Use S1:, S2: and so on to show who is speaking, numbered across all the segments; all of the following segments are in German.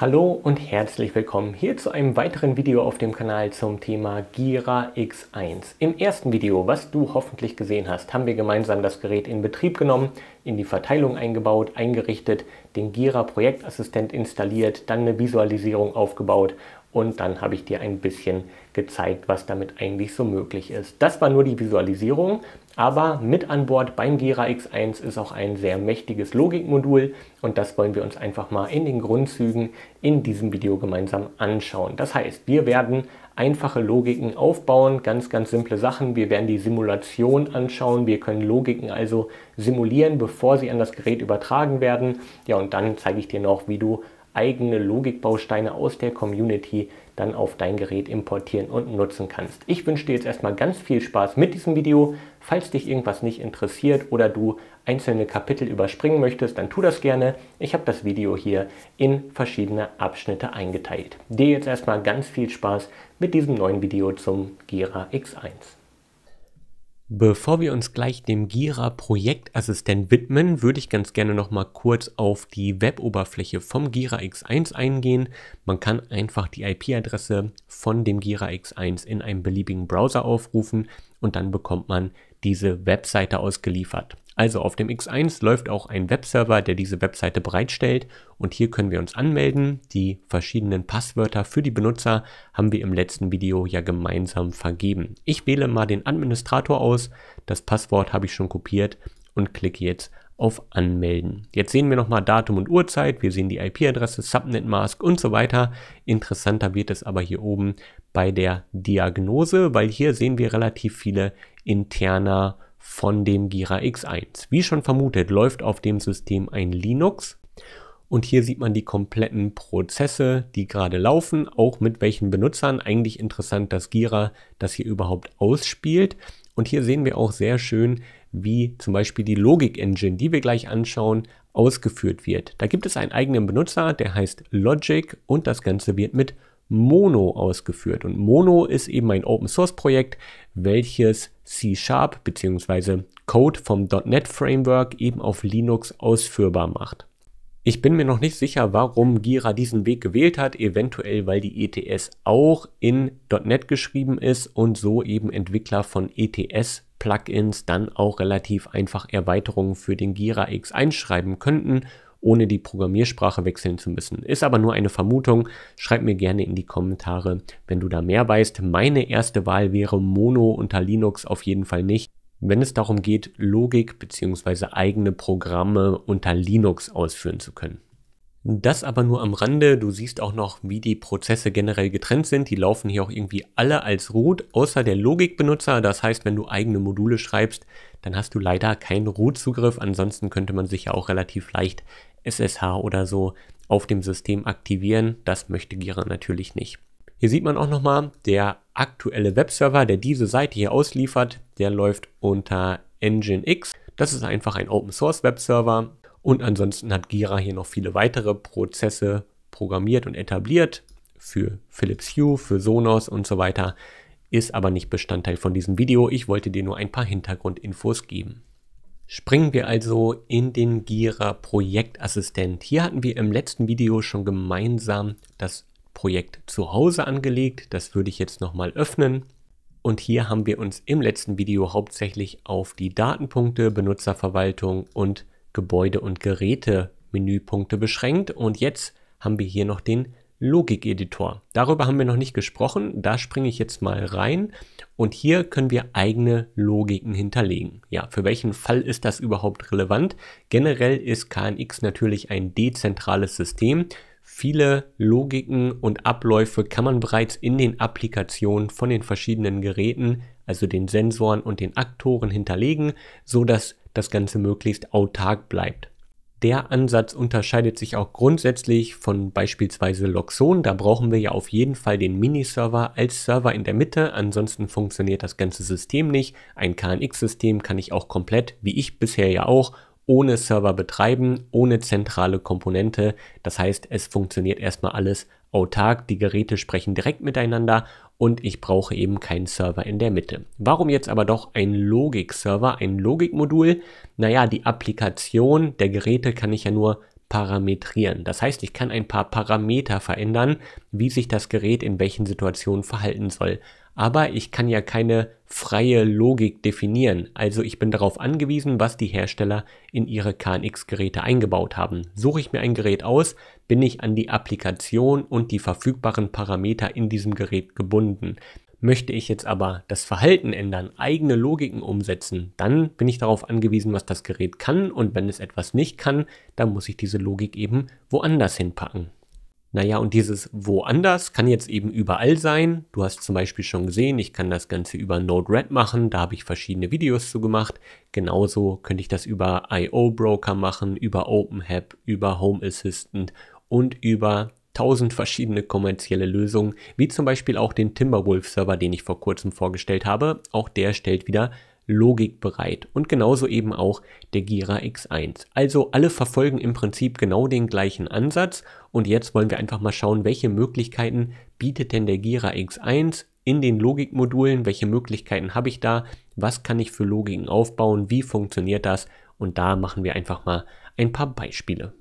S1: Hallo und herzlich willkommen hier zu einem weiteren Video auf dem Kanal zum Thema Gira X1. Im ersten Video, was du hoffentlich gesehen hast, haben wir gemeinsam das Gerät in Betrieb genommen, in die Verteilung eingebaut, eingerichtet, den Gira Projektassistent installiert, dann eine Visualisierung aufgebaut und dann habe ich dir ein bisschen gezeigt, was damit eigentlich so möglich ist. Das war nur die Visualisierung, aber mit an Bord beim Gera X1 ist auch ein sehr mächtiges Logikmodul und das wollen wir uns einfach mal in den Grundzügen in diesem Video gemeinsam anschauen. Das heißt, wir werden einfache Logiken aufbauen, ganz, ganz simple Sachen. Wir werden die Simulation anschauen. Wir können Logiken also simulieren, bevor sie an das Gerät übertragen werden. Ja, und dann zeige ich dir noch, wie du eigene Logikbausteine aus der Community dann auf dein Gerät importieren und nutzen kannst. Ich wünsche dir jetzt erstmal ganz viel Spaß mit diesem Video. Falls dich irgendwas nicht interessiert oder du einzelne Kapitel überspringen möchtest, dann tu das gerne. Ich habe das Video hier in verschiedene Abschnitte eingeteilt. Dir jetzt erstmal ganz viel Spaß mit diesem neuen Video zum Gera X1. Bevor wir uns gleich dem Gira Projektassistent widmen, würde ich ganz gerne noch mal kurz auf die Weboberfläche vom Gira X1 eingehen. Man kann einfach die IP-Adresse von dem Gira X1 in einem beliebigen Browser aufrufen und dann bekommt man diese Webseite ausgeliefert. Also auf dem X1 läuft auch ein Webserver, der diese Webseite bereitstellt und hier können wir uns anmelden. Die verschiedenen Passwörter für die Benutzer haben wir im letzten Video ja gemeinsam vergeben. Ich wähle mal den Administrator aus, das Passwort habe ich schon kopiert und klicke jetzt auf Anmelden. Jetzt sehen wir nochmal Datum und Uhrzeit, wir sehen die IP-Adresse, Subnet-Mask und so weiter. Interessanter wird es aber hier oben bei der Diagnose, weil hier sehen wir relativ viele interner von dem Gira X1. Wie schon vermutet, läuft auf dem System ein Linux und hier sieht man die kompletten Prozesse, die gerade laufen, auch mit welchen Benutzern. Eigentlich interessant, dass Gira das hier überhaupt ausspielt. Und hier sehen wir auch sehr schön, wie zum Beispiel die Logic-Engine, die wir gleich anschauen, ausgeführt wird. Da gibt es einen eigenen Benutzer, der heißt Logic und das Ganze wird mit Mono ausgeführt. Und Mono ist eben ein Open Source Projekt, welches C-Sharp bzw. Code vom .NET Framework eben auf Linux ausführbar macht. Ich bin mir noch nicht sicher, warum Gira diesen Weg gewählt hat, eventuell weil die ETS auch in .NET geschrieben ist und so eben Entwickler von ETS Plugins dann auch relativ einfach Erweiterungen für den Gira X einschreiben könnten ohne die Programmiersprache wechseln zu müssen. Ist aber nur eine Vermutung. Schreib mir gerne in die Kommentare, wenn du da mehr weißt. Meine erste Wahl wäre Mono unter Linux auf jeden Fall nicht wenn es darum geht, Logik bzw. eigene Programme unter Linux ausführen zu können. Das aber nur am Rande. Du siehst auch noch, wie die Prozesse generell getrennt sind. Die laufen hier auch irgendwie alle als Root, außer der Logikbenutzer. Das heißt, wenn du eigene Module schreibst, dann hast du leider keinen Root-Zugriff. Ansonsten könnte man sich ja auch relativ leicht SSH oder so auf dem System aktivieren. Das möchte Gira natürlich nicht. Hier sieht man auch nochmal, der aktuelle Webserver, der diese Seite hier ausliefert, der läuft unter Nginx. Das ist einfach ein Open Source Webserver und ansonsten hat Gira hier noch viele weitere Prozesse programmiert und etabliert für Philips Hue, für Sonos und so weiter, ist aber nicht Bestandteil von diesem Video. Ich wollte dir nur ein paar Hintergrundinfos geben. Springen wir also in den Gira Projektassistent. Hier hatten wir im letzten Video schon gemeinsam das Projekt zu Hause angelegt. Das würde ich jetzt nochmal öffnen. Und hier haben wir uns im letzten Video hauptsächlich auf die Datenpunkte, Benutzerverwaltung und Gebäude- und Geräte-Menüpunkte beschränkt. Und jetzt haben wir hier noch den Logik-Editor. Darüber haben wir noch nicht gesprochen, da springe ich jetzt mal rein und hier können wir eigene Logiken hinterlegen. Ja, für welchen Fall ist das überhaupt relevant? Generell ist KNX natürlich ein dezentrales System. Viele Logiken und Abläufe kann man bereits in den Applikationen von den verschiedenen Geräten, also den Sensoren und den Aktoren hinterlegen, so dass das Ganze möglichst autark bleibt. Der Ansatz unterscheidet sich auch grundsätzlich von beispielsweise Loxon. Da brauchen wir ja auf jeden Fall den Miniserver als Server in der Mitte. Ansonsten funktioniert das ganze System nicht. Ein KNX-System kann ich auch komplett, wie ich bisher ja auch, ohne Server betreiben, ohne zentrale Komponente. Das heißt, es funktioniert erstmal alles autark. Die Geräte sprechen direkt miteinander und ich brauche eben keinen Server in der Mitte. Warum jetzt aber doch ein Logik-Server, ein Logik-Modul? Naja, die Applikation der Geräte kann ich ja nur parametrieren. Das heißt, ich kann ein paar Parameter verändern, wie sich das Gerät in welchen Situationen verhalten soll aber ich kann ja keine freie Logik definieren. Also ich bin darauf angewiesen, was die Hersteller in ihre KNX-Geräte eingebaut haben. Suche ich mir ein Gerät aus, bin ich an die Applikation und die verfügbaren Parameter in diesem Gerät gebunden. Möchte ich jetzt aber das Verhalten ändern, eigene Logiken umsetzen, dann bin ich darauf angewiesen, was das Gerät kann und wenn es etwas nicht kann, dann muss ich diese Logik eben woanders hinpacken. Naja, und dieses woanders kann jetzt eben überall sein. Du hast zum Beispiel schon gesehen, ich kann das Ganze über Node-RED machen, da habe ich verschiedene Videos zu gemacht. Genauso könnte ich das über IO-Broker machen, über OpenHAB, über Home Assistant und über tausend verschiedene kommerzielle Lösungen, wie zum Beispiel auch den Timberwolf-Server, den ich vor kurzem vorgestellt habe. Auch der stellt wieder logikbereit und genauso eben auch der Gira X1. Also alle verfolgen im Prinzip genau den gleichen Ansatz und jetzt wollen wir einfach mal schauen, welche Möglichkeiten bietet denn der Gira X1 in den Logikmodulen, welche Möglichkeiten habe ich da, was kann ich für Logiken aufbauen, wie funktioniert das und da machen wir einfach mal ein paar Beispiele.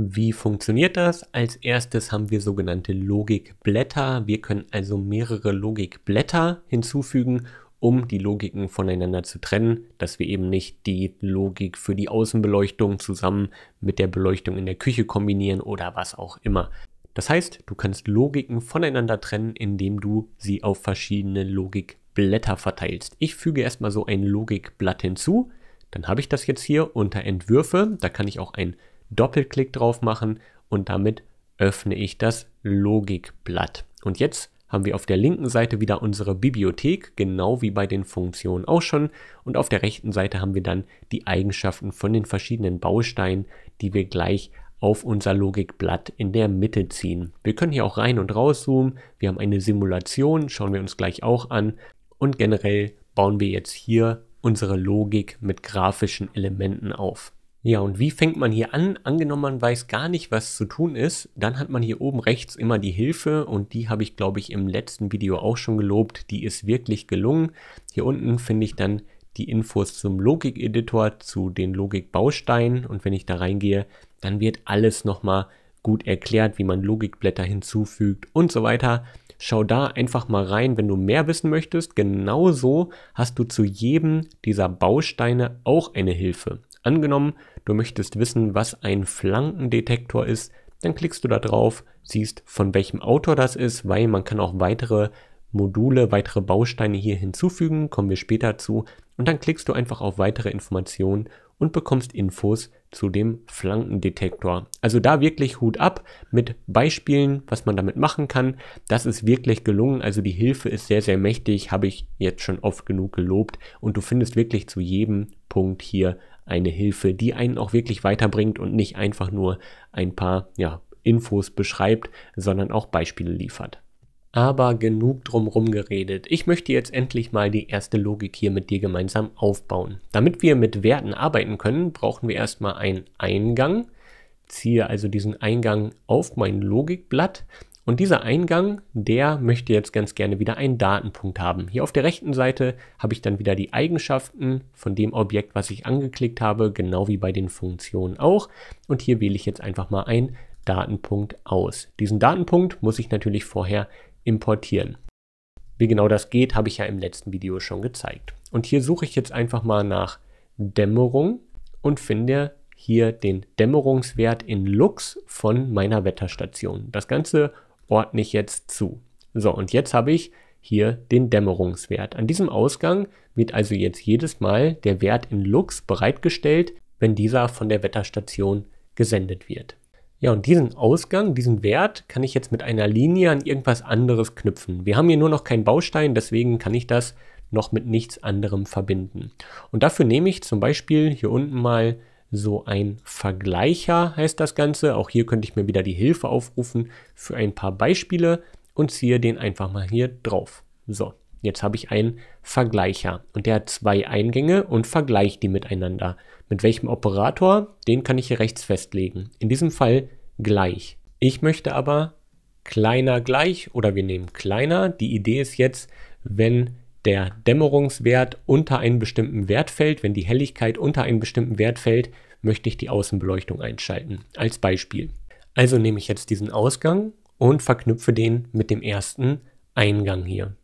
S1: Wie funktioniert das? Als erstes haben wir sogenannte Logikblätter. Wir können also mehrere Logikblätter hinzufügen um die Logiken voneinander zu trennen, dass wir eben nicht die Logik für die Außenbeleuchtung zusammen mit der Beleuchtung in der Küche kombinieren oder was auch immer. Das heißt, du kannst Logiken voneinander trennen, indem du sie auf verschiedene Logikblätter verteilst. Ich füge erstmal so ein Logikblatt hinzu. Dann habe ich das jetzt hier unter Entwürfe. Da kann ich auch einen Doppelklick drauf machen und damit öffne ich das Logikblatt. Und jetzt haben wir auf der linken Seite wieder unsere Bibliothek, genau wie bei den Funktionen auch schon. Und auf der rechten Seite haben wir dann die Eigenschaften von den verschiedenen Bausteinen, die wir gleich auf unser Logikblatt in der Mitte ziehen. Wir können hier auch rein und raus zoomen. Wir haben eine Simulation, schauen wir uns gleich auch an. Und generell bauen wir jetzt hier unsere Logik mit grafischen Elementen auf. Ja, und wie fängt man hier an? Angenommen, man weiß gar nicht, was zu tun ist, dann hat man hier oben rechts immer die Hilfe und die habe ich, glaube ich, im letzten Video auch schon gelobt. Die ist wirklich gelungen. Hier unten finde ich dann die Infos zum Logik-Editor, zu den Logik-Bausteinen und wenn ich da reingehe, dann wird alles nochmal gut erklärt, wie man Logikblätter hinzufügt und so weiter. Schau da einfach mal rein, wenn du mehr wissen möchtest. Genauso hast du zu jedem dieser Bausteine auch eine Hilfe. Angenommen, du möchtest wissen, was ein Flankendetektor ist, dann klickst du da drauf, siehst von welchem Autor das ist, weil man kann auch weitere Module, weitere Bausteine hier hinzufügen, kommen wir später zu. Und dann klickst du einfach auf weitere Informationen und bekommst Infos zu dem Flankendetektor. Also da wirklich Hut ab mit Beispielen, was man damit machen kann. Das ist wirklich gelungen. Also die Hilfe ist sehr, sehr mächtig, habe ich jetzt schon oft genug gelobt. Und du findest wirklich zu jedem Punkt hier eine Hilfe, die einen auch wirklich weiterbringt und nicht einfach nur ein paar ja, Infos beschreibt, sondern auch Beispiele liefert. Aber genug drumherum geredet. Ich möchte jetzt endlich mal die erste Logik hier mit dir gemeinsam aufbauen. Damit wir mit Werten arbeiten können, brauchen wir erstmal einen Eingang. Ziehe also diesen Eingang auf mein Logikblatt und dieser Eingang, der möchte jetzt ganz gerne wieder einen Datenpunkt haben. Hier auf der rechten Seite habe ich dann wieder die Eigenschaften von dem Objekt, was ich angeklickt habe, genau wie bei den Funktionen auch. Und hier wähle ich jetzt einfach mal einen Datenpunkt aus. Diesen Datenpunkt muss ich natürlich vorher importieren. Wie genau das geht, habe ich ja im letzten Video schon gezeigt. Und hier suche ich jetzt einfach mal nach Dämmerung und finde hier den Dämmerungswert in Lux von meiner Wetterstation. Das Ganze ordne ich jetzt zu. So, und jetzt habe ich hier den Dämmerungswert. An diesem Ausgang wird also jetzt jedes Mal der Wert in Lux bereitgestellt, wenn dieser von der Wetterstation gesendet wird. Ja, und diesen Ausgang, diesen Wert kann ich jetzt mit einer Linie an irgendwas anderes knüpfen. Wir haben hier nur noch keinen Baustein, deswegen kann ich das noch mit nichts anderem verbinden. Und dafür nehme ich zum Beispiel hier unten mal so ein Vergleicher heißt das Ganze. Auch hier könnte ich mir wieder die Hilfe aufrufen für ein paar Beispiele und ziehe den einfach mal hier drauf. So, jetzt habe ich einen Vergleicher und der hat zwei Eingänge und vergleicht die miteinander. Mit welchem Operator, den kann ich hier rechts festlegen. In diesem Fall gleich. Ich möchte aber kleiner gleich oder wir nehmen kleiner. Die Idee ist jetzt, wenn der Dämmerungswert unter einen bestimmten Wert fällt, wenn die Helligkeit unter einen bestimmten Wert fällt, möchte ich die Außenbeleuchtung einschalten. Als Beispiel. Also nehme ich jetzt diesen Ausgang und verknüpfe den mit dem ersten Eingang hier.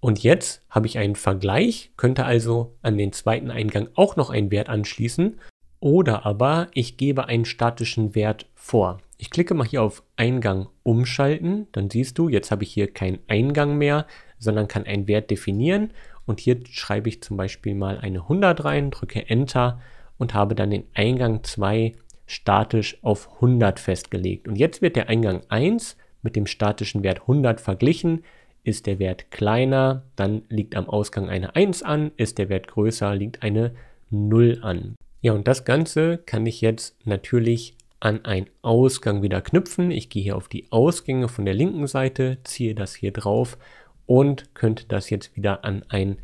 S1: Und jetzt habe ich einen Vergleich, könnte also an den zweiten Eingang auch noch einen Wert anschließen oder aber ich gebe einen statischen Wert vor. Ich klicke mal hier auf Eingang umschalten, dann siehst du, jetzt habe ich hier keinen Eingang mehr, sondern kann einen Wert definieren. Und hier schreibe ich zum Beispiel mal eine 100 rein, drücke Enter und habe dann den Eingang 2 statisch auf 100 festgelegt. Und jetzt wird der Eingang 1 mit dem statischen Wert 100 verglichen. Ist der Wert kleiner, dann liegt am Ausgang eine 1 an. Ist der Wert größer, liegt eine 0 an. Ja, und das Ganze kann ich jetzt natürlich an einen Ausgang wieder knüpfen. Ich gehe hier auf die Ausgänge von der linken Seite, ziehe das hier drauf und könnt das jetzt wieder an einen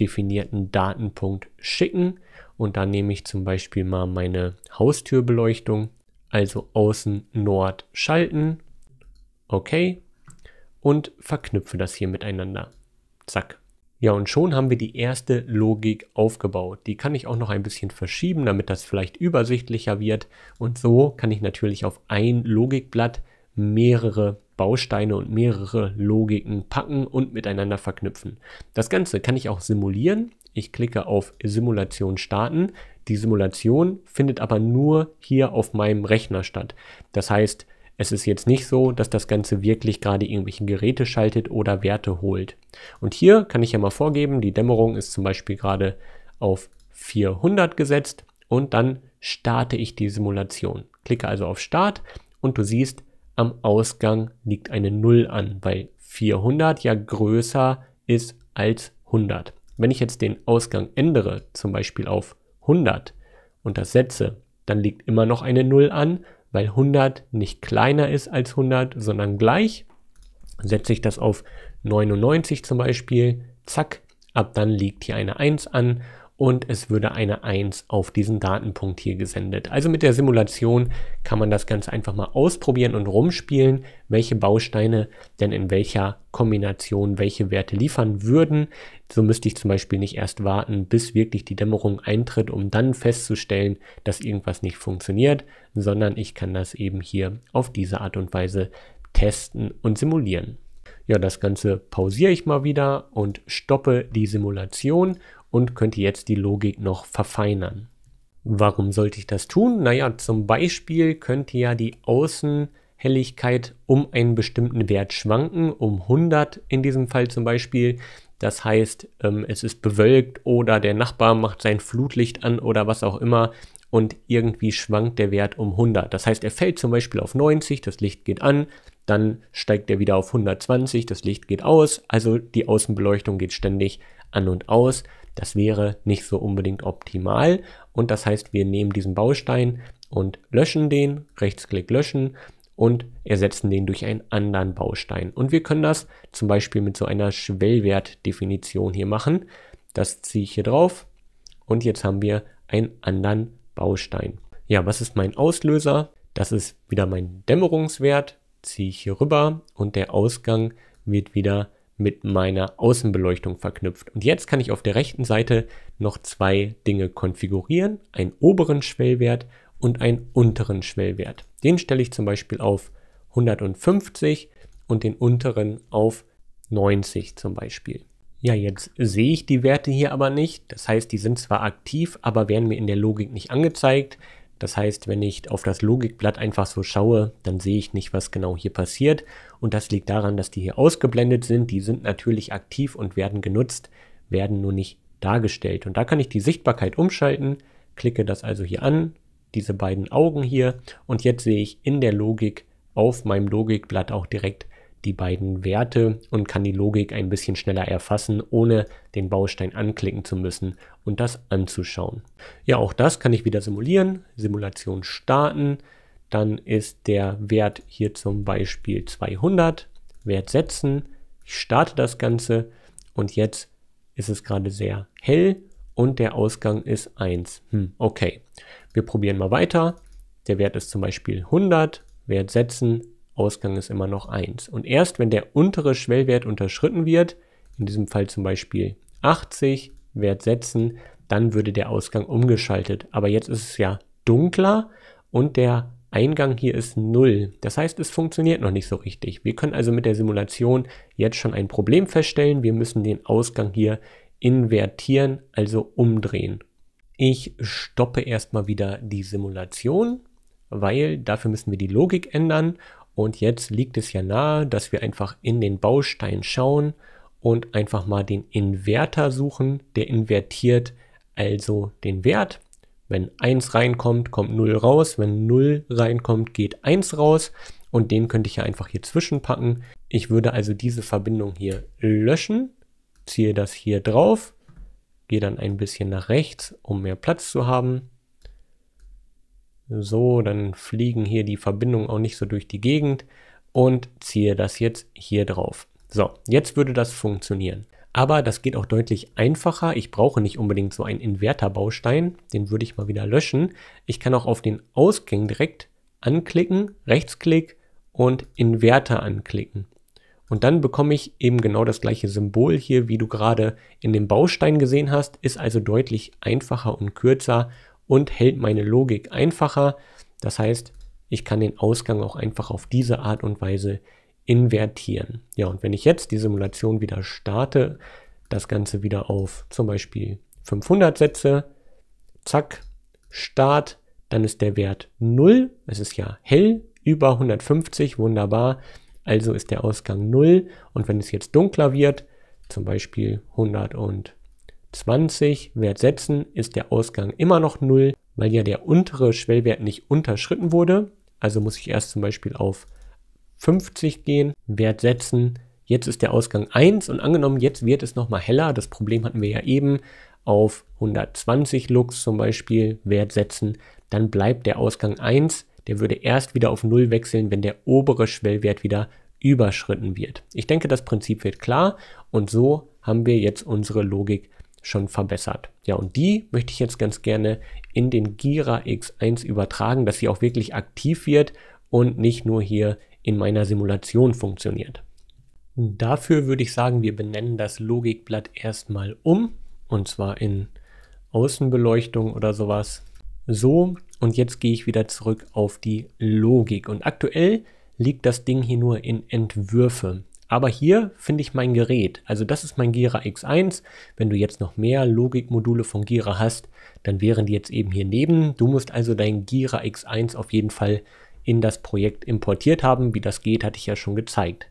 S1: definierten Datenpunkt schicken. Und dann nehme ich zum Beispiel mal meine Haustürbeleuchtung, also außen Nord schalten. Okay. Und verknüpfe das hier miteinander. Zack. Ja, und schon haben wir die erste Logik aufgebaut. Die kann ich auch noch ein bisschen verschieben, damit das vielleicht übersichtlicher wird. Und so kann ich natürlich auf ein Logikblatt mehrere Bausteine und mehrere Logiken packen und miteinander verknüpfen. Das Ganze kann ich auch simulieren. Ich klicke auf Simulation starten. Die Simulation findet aber nur hier auf meinem Rechner statt. Das heißt, es ist jetzt nicht so, dass das Ganze wirklich gerade irgendwelche Geräte schaltet oder Werte holt. Und hier kann ich ja mal vorgeben, die Dämmerung ist zum Beispiel gerade auf 400 gesetzt und dann starte ich die Simulation. Klicke also auf Start und du siehst, am Ausgang liegt eine 0 an, weil 400 ja größer ist als 100. Wenn ich jetzt den Ausgang ändere, zum Beispiel auf 100 und das setze, dann liegt immer noch eine 0 an, weil 100 nicht kleiner ist als 100, sondern gleich. Setze ich das auf 99 zum Beispiel, zack, ab dann liegt hier eine 1 an und es würde eine 1 auf diesen Datenpunkt hier gesendet. Also mit der Simulation kann man das ganz einfach mal ausprobieren und rumspielen, welche Bausteine denn in welcher Kombination welche Werte liefern würden. So müsste ich zum Beispiel nicht erst warten, bis wirklich die Dämmerung eintritt, um dann festzustellen, dass irgendwas nicht funktioniert, sondern ich kann das eben hier auf diese Art und Weise testen und simulieren. Ja, das Ganze pausiere ich mal wieder und stoppe die Simulation und könnte jetzt die Logik noch verfeinern. Warum sollte ich das tun? Naja, zum Beispiel könnte ja die Außenhelligkeit um einen bestimmten Wert schwanken, um 100 in diesem Fall zum Beispiel. Das heißt, ähm, es ist bewölkt oder der Nachbar macht sein Flutlicht an oder was auch immer und irgendwie schwankt der Wert um 100. Das heißt, er fällt zum Beispiel auf 90, das Licht geht an, dann steigt er wieder auf 120, das Licht geht aus, also die Außenbeleuchtung geht ständig an und aus das wäre nicht so unbedingt optimal und das heißt, wir nehmen diesen Baustein und löschen den, Rechtsklick löschen und ersetzen den durch einen anderen Baustein. Und wir können das zum Beispiel mit so einer Schwellwertdefinition hier machen. Das ziehe ich hier drauf und jetzt haben wir einen anderen Baustein. Ja, was ist mein Auslöser? Das ist wieder mein Dämmerungswert, ziehe ich hier rüber und der Ausgang wird wieder mit meiner Außenbeleuchtung verknüpft. Und jetzt kann ich auf der rechten Seite noch zwei Dinge konfigurieren, einen oberen Schwellwert und einen unteren Schwellwert. Den stelle ich zum Beispiel auf 150 und den unteren auf 90 zum Beispiel. Ja, jetzt sehe ich die Werte hier aber nicht. Das heißt, die sind zwar aktiv, aber werden mir in der Logik nicht angezeigt. Das heißt, wenn ich auf das Logikblatt einfach so schaue, dann sehe ich nicht, was genau hier passiert. Und das liegt daran, dass die hier ausgeblendet sind. Die sind natürlich aktiv und werden genutzt, werden nur nicht dargestellt. Und da kann ich die Sichtbarkeit umschalten, klicke das also hier an, diese beiden Augen hier. Und jetzt sehe ich in der Logik auf meinem Logikblatt auch direkt die beiden Werte und kann die Logik ein bisschen schneller erfassen, ohne den Baustein anklicken zu müssen und das anzuschauen. Ja, auch das kann ich wieder simulieren. Simulation starten. Dann ist der Wert hier zum Beispiel 200. Wert setzen. Ich starte das Ganze und jetzt ist es gerade sehr hell und der Ausgang ist 1. Hm, okay, wir probieren mal weiter. Der Wert ist zum Beispiel 100. Wert setzen Ausgang ist immer noch 1. Und erst wenn der untere Schwellwert unterschritten wird, in diesem Fall zum Beispiel 80, Wert setzen, dann würde der Ausgang umgeschaltet. Aber jetzt ist es ja dunkler und der Eingang hier ist 0. Das heißt, es funktioniert noch nicht so richtig. Wir können also mit der Simulation jetzt schon ein Problem feststellen. Wir müssen den Ausgang hier invertieren, also umdrehen. Ich stoppe erstmal wieder die Simulation, weil dafür müssen wir die Logik ändern und jetzt liegt es ja nahe, dass wir einfach in den Baustein schauen und einfach mal den Inverter suchen. Der invertiert also den Wert. Wenn 1 reinkommt, kommt 0 raus. Wenn 0 reinkommt, geht 1 raus. Und den könnte ich ja einfach hier zwischenpacken. Ich würde also diese Verbindung hier löschen, ziehe das hier drauf, gehe dann ein bisschen nach rechts, um mehr Platz zu haben so, dann fliegen hier die Verbindungen auch nicht so durch die Gegend und ziehe das jetzt hier drauf. So, jetzt würde das funktionieren. Aber das geht auch deutlich einfacher. Ich brauche nicht unbedingt so einen Inverterbaustein. Den würde ich mal wieder löschen. Ich kann auch auf den Ausgang direkt anklicken, Rechtsklick und Inverter anklicken. Und dann bekomme ich eben genau das gleiche Symbol hier, wie du gerade in dem Baustein gesehen hast. Ist also deutlich einfacher und kürzer und hält meine Logik einfacher. Das heißt, ich kann den Ausgang auch einfach auf diese Art und Weise invertieren. Ja, und wenn ich jetzt die Simulation wieder starte, das Ganze wieder auf zum Beispiel 500 setze, zack, Start, dann ist der Wert 0, es ist ja hell, über 150, wunderbar, also ist der Ausgang 0 und wenn es jetzt dunkler wird, zum Beispiel 100 und 20 Wert setzen, ist der Ausgang immer noch 0, weil ja der untere Schwellwert nicht unterschritten wurde. Also muss ich erst zum Beispiel auf 50 gehen, Wert setzen. Jetzt ist der Ausgang 1 und angenommen, jetzt wird es nochmal heller. Das Problem hatten wir ja eben. Auf 120 Lux zum Beispiel Wert setzen. Dann bleibt der Ausgang 1. Der würde erst wieder auf 0 wechseln, wenn der obere Schwellwert wieder überschritten wird. Ich denke, das Prinzip wird klar und so haben wir jetzt unsere Logik schon verbessert. Ja, und die möchte ich jetzt ganz gerne in den Gira X1 übertragen, dass sie auch wirklich aktiv wird und nicht nur hier in meiner Simulation funktioniert. Dafür würde ich sagen, wir benennen das Logikblatt erstmal um und zwar in Außenbeleuchtung oder sowas. So, und jetzt gehe ich wieder zurück auf die Logik. Und aktuell liegt das Ding hier nur in Entwürfe. Aber hier finde ich mein Gerät. Also das ist mein Gira X1. Wenn du jetzt noch mehr Logikmodule von Gira hast, dann wären die jetzt eben hier neben. Du musst also dein Gira X1 auf jeden Fall in das Projekt importiert haben. Wie das geht, hatte ich ja schon gezeigt.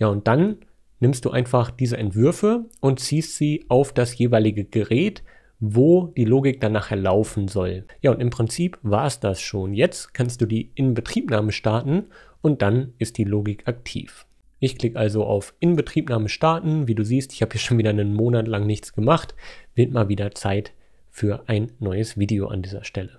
S1: Ja, und dann nimmst du einfach diese Entwürfe und ziehst sie auf das jeweilige Gerät, wo die Logik dann nachher laufen soll. Ja, und im Prinzip war es das schon. Jetzt kannst du die Inbetriebnahme starten und dann ist die Logik aktiv. Ich klicke also auf Inbetriebnahme starten. Wie du siehst, ich habe hier schon wieder einen Monat lang nichts gemacht. Wird mal wieder Zeit für ein neues Video an dieser Stelle.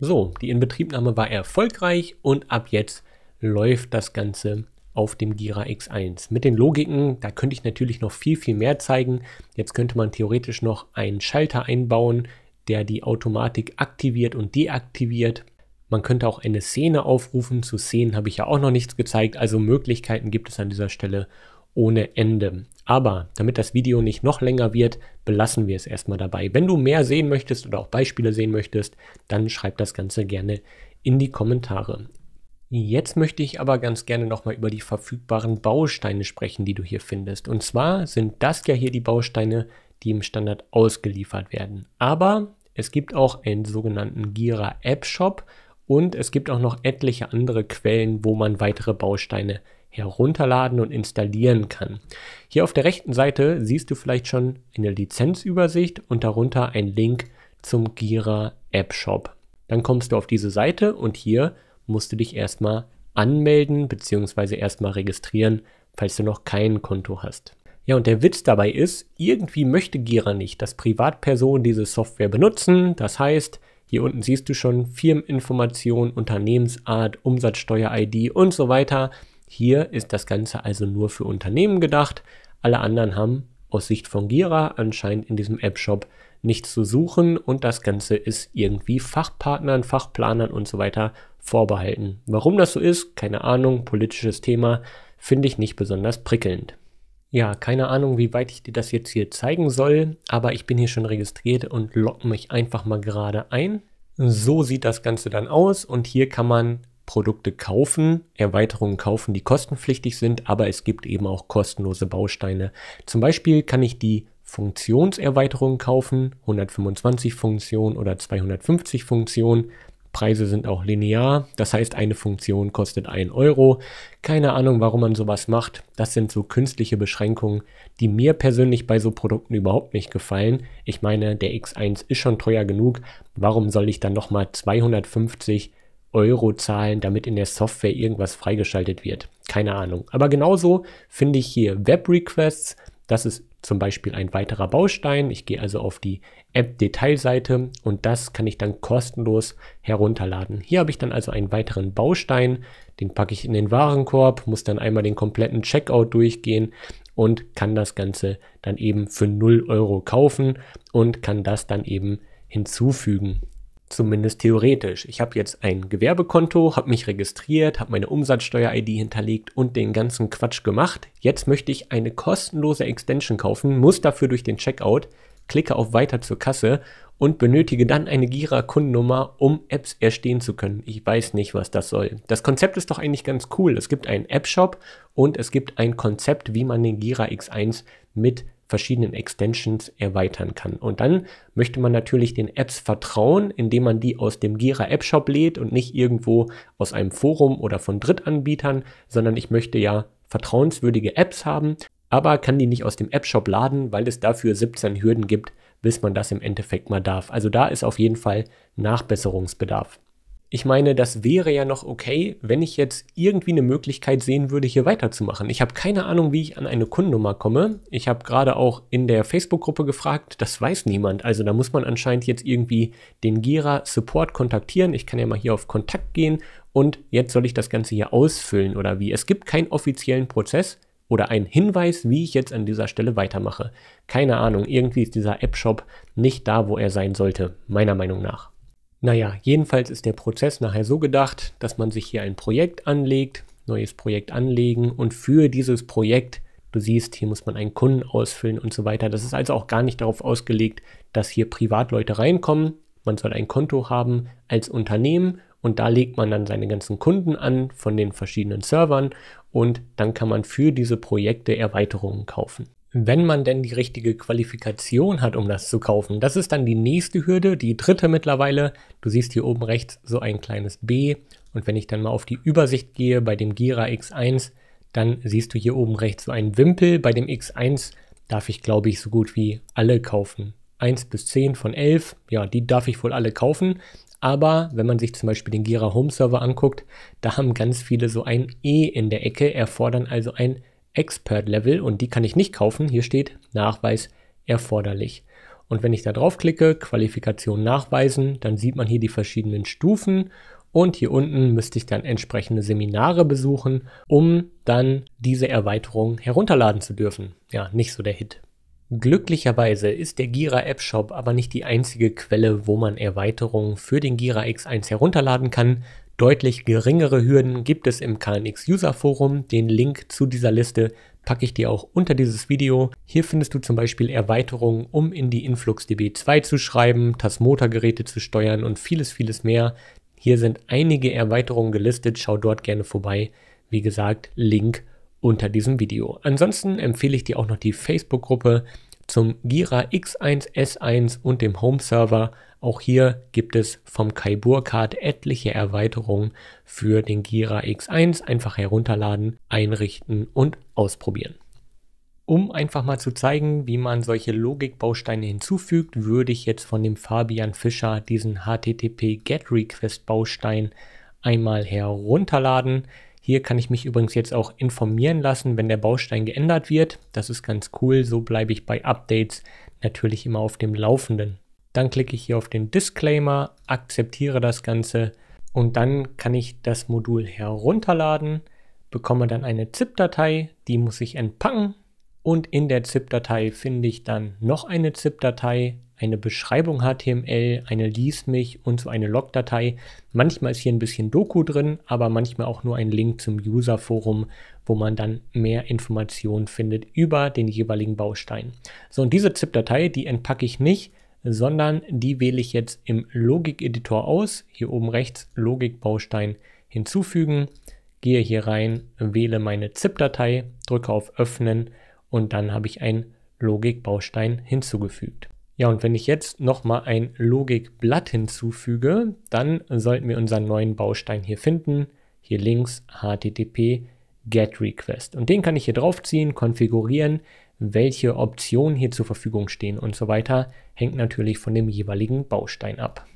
S1: So, die Inbetriebnahme war erfolgreich und ab jetzt läuft das Ganze auf dem Gira X1. Mit den Logiken, da könnte ich natürlich noch viel, viel mehr zeigen. Jetzt könnte man theoretisch noch einen Schalter einbauen, der die Automatik aktiviert und deaktiviert. Man könnte auch eine Szene aufrufen. Zu Szenen habe ich ja auch noch nichts gezeigt. Also Möglichkeiten gibt es an dieser Stelle ohne Ende. Aber damit das Video nicht noch länger wird, belassen wir es erstmal dabei. Wenn du mehr sehen möchtest oder auch Beispiele sehen möchtest, dann schreib das Ganze gerne in die Kommentare. Jetzt möchte ich aber ganz gerne nochmal über die verfügbaren Bausteine sprechen, die du hier findest. Und zwar sind das ja hier die Bausteine, die im Standard ausgeliefert werden. Aber es gibt auch einen sogenannten Gira App Shop und es gibt auch noch etliche andere Quellen, wo man weitere Bausteine herunterladen und installieren kann. Hier auf der rechten Seite siehst du vielleicht schon eine Lizenzübersicht und darunter ein Link zum Gira App Shop. Dann kommst du auf diese Seite und hier musst du dich erstmal anmelden bzw. erstmal registrieren, falls du noch kein Konto hast. Ja, und der Witz dabei ist, irgendwie möchte Gira nicht, dass Privatpersonen diese Software benutzen. Das heißt, hier unten siehst du schon Firmeninformation, Unternehmensart, Umsatzsteuer-ID und so weiter. Hier ist das Ganze also nur für Unternehmen gedacht. Alle anderen haben aus Sicht von Gira anscheinend in diesem App-Shop nichts zu suchen und das Ganze ist irgendwie Fachpartnern, Fachplanern und so weiter vorbehalten. Warum das so ist, keine Ahnung, politisches Thema, finde ich nicht besonders prickelnd. Ja, keine Ahnung, wie weit ich dir das jetzt hier zeigen soll, aber ich bin hier schon registriert und logge mich einfach mal gerade ein. So sieht das Ganze dann aus und hier kann man Produkte kaufen, Erweiterungen kaufen, die kostenpflichtig sind, aber es gibt eben auch kostenlose Bausteine. Zum Beispiel kann ich die Funktionserweiterung kaufen, 125 Funktionen oder 250 Funktionen. Preise sind auch linear, das heißt eine Funktion kostet 1 Euro. Keine Ahnung, warum man sowas macht. Das sind so künstliche Beschränkungen, die mir persönlich bei so Produkten überhaupt nicht gefallen. Ich meine, der X1 ist schon teuer genug. Warum soll ich dann nochmal 250 Euro zahlen, damit in der Software irgendwas freigeschaltet wird? Keine Ahnung. Aber genauso finde ich hier Web-Requests. Das ist zum Beispiel ein weiterer Baustein. Ich gehe also auf die App-Detailseite und das kann ich dann kostenlos herunterladen. Hier habe ich dann also einen weiteren Baustein, den packe ich in den Warenkorb, muss dann einmal den kompletten Checkout durchgehen und kann das Ganze dann eben für 0 Euro kaufen und kann das dann eben hinzufügen. Zumindest theoretisch. Ich habe jetzt ein Gewerbekonto, habe mich registriert, habe meine Umsatzsteuer-ID hinterlegt und den ganzen Quatsch gemacht. Jetzt möchte ich eine kostenlose Extension kaufen, muss dafür durch den Checkout, klicke auf Weiter zur Kasse und benötige dann eine Gira-Kundennummer, um Apps erstehen zu können. Ich weiß nicht, was das soll. Das Konzept ist doch eigentlich ganz cool. Es gibt einen App-Shop und es gibt ein Konzept, wie man den Gira X1 mit verschiedenen Extensions erweitern kann. Und dann möchte man natürlich den Apps vertrauen, indem man die aus dem Gira App Shop lädt und nicht irgendwo aus einem Forum oder von Drittanbietern, sondern ich möchte ja vertrauenswürdige Apps haben, aber kann die nicht aus dem App Shop laden, weil es dafür 17 Hürden gibt, bis man das im Endeffekt mal darf. Also da ist auf jeden Fall Nachbesserungsbedarf ich meine, das wäre ja noch okay, wenn ich jetzt irgendwie eine Möglichkeit sehen würde, hier weiterzumachen. Ich habe keine Ahnung, wie ich an eine Kundennummer komme. Ich habe gerade auch in der Facebook-Gruppe gefragt, das weiß niemand. Also da muss man anscheinend jetzt irgendwie den Gira Support kontaktieren. Ich kann ja mal hier auf Kontakt gehen und jetzt soll ich das Ganze hier ausfüllen oder wie. Es gibt keinen offiziellen Prozess oder einen Hinweis, wie ich jetzt an dieser Stelle weitermache. Keine Ahnung, irgendwie ist dieser App-Shop nicht da, wo er sein sollte, meiner Meinung nach. Naja, jedenfalls ist der Prozess nachher so gedacht, dass man sich hier ein Projekt anlegt, neues Projekt anlegen und für dieses Projekt, du siehst, hier muss man einen Kunden ausfüllen und so weiter. Das ist also auch gar nicht darauf ausgelegt, dass hier Privatleute reinkommen. Man soll ein Konto haben als Unternehmen und da legt man dann seine ganzen Kunden an von den verschiedenen Servern und dann kann man für diese Projekte Erweiterungen kaufen wenn man denn die richtige Qualifikation hat, um das zu kaufen. Das ist dann die nächste Hürde, die dritte mittlerweile. Du siehst hier oben rechts so ein kleines B. Und wenn ich dann mal auf die Übersicht gehe bei dem Gira X1, dann siehst du hier oben rechts so einen Wimpel. Bei dem X1 darf ich, glaube ich, so gut wie alle kaufen. 1 bis 10 von 11, ja, die darf ich wohl alle kaufen. Aber wenn man sich zum Beispiel den Gira Home Server anguckt, da haben ganz viele so ein E in der Ecke, erfordern also ein Expert-Level und die kann ich nicht kaufen. Hier steht Nachweis erforderlich. Und wenn ich da drauf klicke, Qualifikation nachweisen, dann sieht man hier die verschiedenen Stufen und hier unten müsste ich dann entsprechende Seminare besuchen, um dann diese Erweiterung herunterladen zu dürfen. Ja, nicht so der Hit. Glücklicherweise ist der Gira App Shop aber nicht die einzige Quelle, wo man Erweiterungen für den Gira X1 herunterladen kann. Deutlich geringere Hürden gibt es im KNX User Forum. Den Link zu dieser Liste packe ich dir auch unter dieses Video. Hier findest du zum Beispiel Erweiterungen, um in die InfluxDB 2 zu schreiben, Tasmota-Geräte zu steuern und vieles, vieles mehr. Hier sind einige Erweiterungen gelistet, schau dort gerne vorbei. Wie gesagt, Link unter diesem Video. Ansonsten empfehle ich dir auch noch die Facebook-Gruppe zum Gira X1S1 und dem Home-Server auch hier gibt es vom Kai Burkhardt etliche Erweiterungen für den Gira X1. Einfach herunterladen, einrichten und ausprobieren. Um einfach mal zu zeigen, wie man solche Logikbausteine hinzufügt, würde ich jetzt von dem Fabian Fischer diesen HTTP GET Request Baustein einmal herunterladen. Hier kann ich mich übrigens jetzt auch informieren lassen, wenn der Baustein geändert wird. Das ist ganz cool, so bleibe ich bei Updates natürlich immer auf dem Laufenden. Dann klicke ich hier auf den Disclaimer, akzeptiere das Ganze und dann kann ich das Modul herunterladen, bekomme dann eine ZIP-Datei, die muss ich entpacken und in der ZIP-Datei finde ich dann noch eine ZIP-Datei, eine Beschreibung HTML, eine Lies mich und so eine Log-Datei. Manchmal ist hier ein bisschen Doku drin, aber manchmal auch nur ein Link zum User-Forum, wo man dann mehr Informationen findet über den jeweiligen Baustein. So, und diese ZIP-Datei, die entpacke ich nicht, sondern die wähle ich jetzt im Logik-Editor aus. Hier oben rechts Logik-Baustein hinzufügen, gehe hier rein, wähle meine ZIP-Datei, drücke auf Öffnen und dann habe ich einen Logik-Baustein hinzugefügt. Ja, und wenn ich jetzt nochmal ein Logikblatt hinzufüge, dann sollten wir unseren neuen Baustein hier finden. Hier links HTTP GET Request. Und den kann ich hier draufziehen, konfigurieren, welche Optionen hier zur Verfügung stehen und so weiter, hängt natürlich von dem jeweiligen Baustein ab.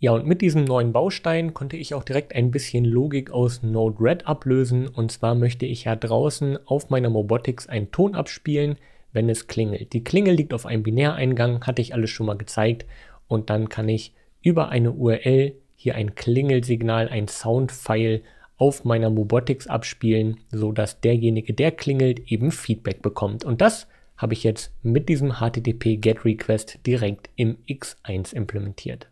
S1: Ja, und mit diesem neuen Baustein konnte ich auch direkt ein bisschen Logik aus Node-RED ablösen. Und zwar möchte ich ja draußen auf meiner Robotics einen Ton abspielen, wenn es klingelt. Die Klingel liegt auf einem Binäreingang, hatte ich alles schon mal gezeigt. Und dann kann ich über eine URL hier ein Klingelsignal, ein Soundfile auf meiner Mobotics abspielen, sodass derjenige, der klingelt, eben Feedback bekommt. Und das habe ich jetzt mit diesem HTTP GET Request direkt im X1 implementiert.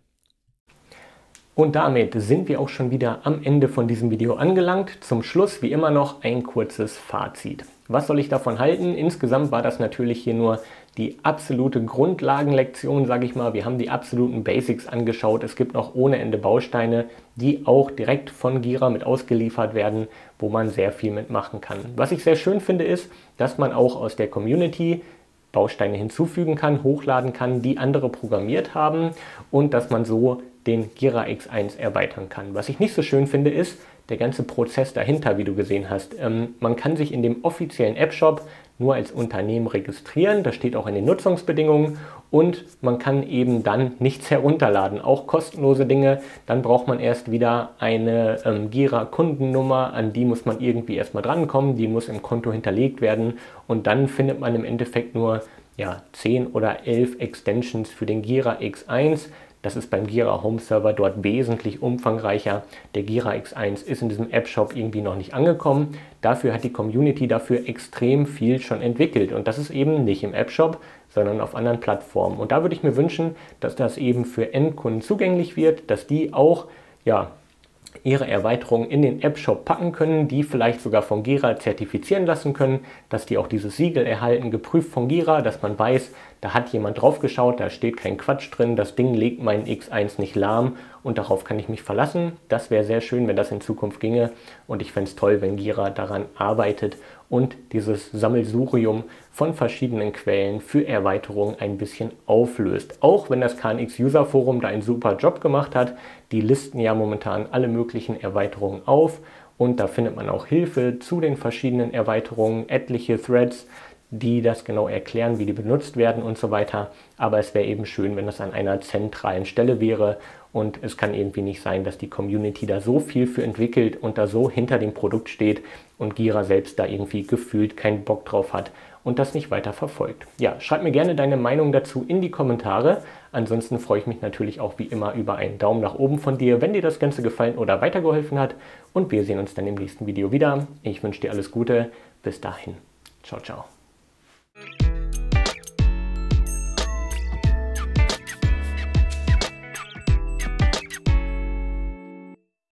S1: Und damit sind wir auch schon wieder am Ende von diesem Video angelangt. Zum Schluss wie immer noch ein kurzes Fazit. Was soll ich davon halten? Insgesamt war das natürlich hier nur die absolute Grundlagenlektion, sage ich mal. Wir haben die absoluten Basics angeschaut. Es gibt noch ohne Ende Bausteine, die auch direkt von Gira mit ausgeliefert werden, wo man sehr viel mitmachen kann. Was ich sehr schön finde, ist, dass man auch aus der Community Bausteine hinzufügen kann, hochladen kann, die andere programmiert haben und dass man so den Gira X1 erweitern kann. Was ich nicht so schön finde, ist der ganze Prozess dahinter, wie du gesehen hast. Ähm, man kann sich in dem offiziellen App-Shop nur als Unternehmen registrieren. Das steht auch in den Nutzungsbedingungen und man kann eben dann nichts herunterladen, auch kostenlose Dinge. Dann braucht man erst wieder eine ähm, Gira-Kundennummer, an die muss man irgendwie erstmal drankommen, die muss im Konto hinterlegt werden und dann findet man im Endeffekt nur ja, 10 oder 11 Extensions für den Gira X1. Das ist beim Gira Home Server dort wesentlich umfangreicher. Der Gira X1 ist in diesem App Shop irgendwie noch nicht angekommen. Dafür hat die Community dafür extrem viel schon entwickelt und das ist eben nicht im App Shop, sondern auf anderen Plattformen. Und da würde ich mir wünschen, dass das eben für Endkunden zugänglich wird, dass die auch ja, ihre Erweiterungen in den App Shop packen können, die vielleicht sogar von Gira zertifizieren lassen können, dass die auch dieses Siegel erhalten, geprüft von Gira, dass man weiß, da hat jemand draufgeschaut, da steht kein Quatsch drin, das Ding legt meinen X1 nicht lahm und darauf kann ich mich verlassen. Das wäre sehr schön, wenn das in Zukunft ginge und ich fände es toll, wenn Gira daran arbeitet und dieses Sammelsurium von verschiedenen Quellen für Erweiterungen ein bisschen auflöst. Auch wenn das KNX User Forum da einen super Job gemacht hat, die listen ja momentan alle möglichen Erweiterungen auf und da findet man auch Hilfe zu den verschiedenen Erweiterungen, etliche Threads, die das genau erklären, wie die benutzt werden und so weiter. Aber es wäre eben schön, wenn das an einer zentralen Stelle wäre. Und es kann irgendwie nicht sein, dass die Community da so viel für entwickelt und da so hinter dem Produkt steht und Gira selbst da irgendwie gefühlt keinen Bock drauf hat und das nicht weiter verfolgt. Ja, schreib mir gerne deine Meinung dazu in die Kommentare. Ansonsten freue ich mich natürlich auch wie immer über einen Daumen nach oben von dir, wenn dir das Ganze gefallen oder weitergeholfen hat. Und wir sehen uns dann im nächsten Video wieder. Ich wünsche dir alles Gute. Bis dahin. Ciao, ciao.